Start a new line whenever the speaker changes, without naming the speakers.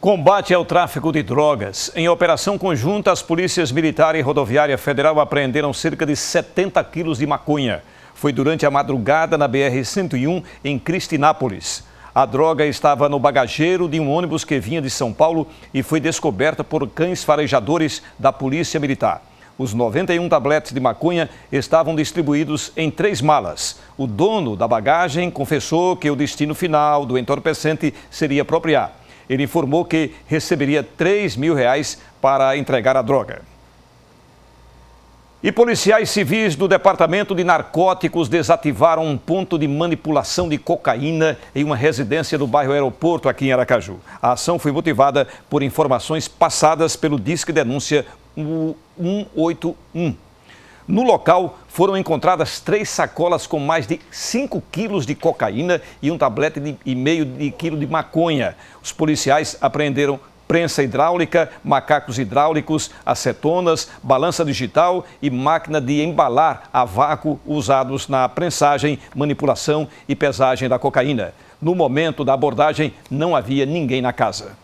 Combate ao tráfico de drogas. Em operação conjunta, as polícias militar e rodoviária federal apreenderam cerca de 70 quilos de maconha. Foi durante a madrugada na BR-101, em Cristinápolis. A droga estava no bagageiro de um ônibus que vinha de São Paulo e foi descoberta por cães farejadores da Polícia Militar. Os 91 tabletes de maconha estavam distribuídos em três malas. O dono da bagagem confessou que o destino final do entorpecente seria apropriado. Ele informou que receberia 3 mil reais para entregar a droga. E policiais civis do Departamento de Narcóticos desativaram um ponto de manipulação de cocaína em uma residência do bairro Aeroporto, aqui em Aracaju. A ação foi motivada por informações passadas pelo Disque Denúncia 181. No local foram encontradas três sacolas com mais de 5 quilos de cocaína e um tablete de, e meio de quilo de maconha. Os policiais apreenderam prensa hidráulica, macacos hidráulicos, acetonas, balança digital e máquina de embalar a vácuo usados na prensagem, manipulação e pesagem da cocaína. No momento da abordagem, não havia ninguém na casa.